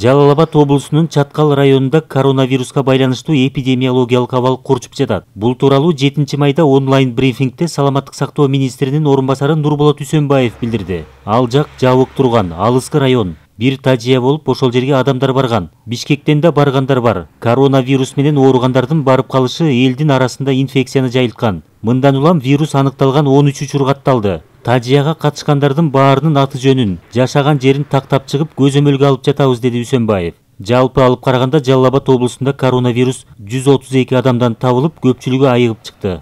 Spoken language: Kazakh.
жалал абад облусунун чаткал районунда коронавируска байланыштуу эпидемиологиялык абал курчуп жатат бул тууралуу жетинчи майда онлайн брифингте саламаттык сактоо министринин орун басары нурболот үсөнбаев билдирди ал жак жабык турган алыскы район бир тажия болуп ошол жерге адамдар барган бишкектен да баргандар бар коронавирус менен ооругандардын барып калышы элдин арасында инфекцияны жайылткан мындан улам вирус аныкталган он үч учур катталды Тажияға қатышқандардың барының аты жөнін, жашаған жерін тақтап шығып, көз өмілгі алып жатабыз деді Үсөнбаев. Жалпы алып қарағанда Жаллабат облысында коронавирус 132 адамдан табылып, көпчүлүгү айығып шықты.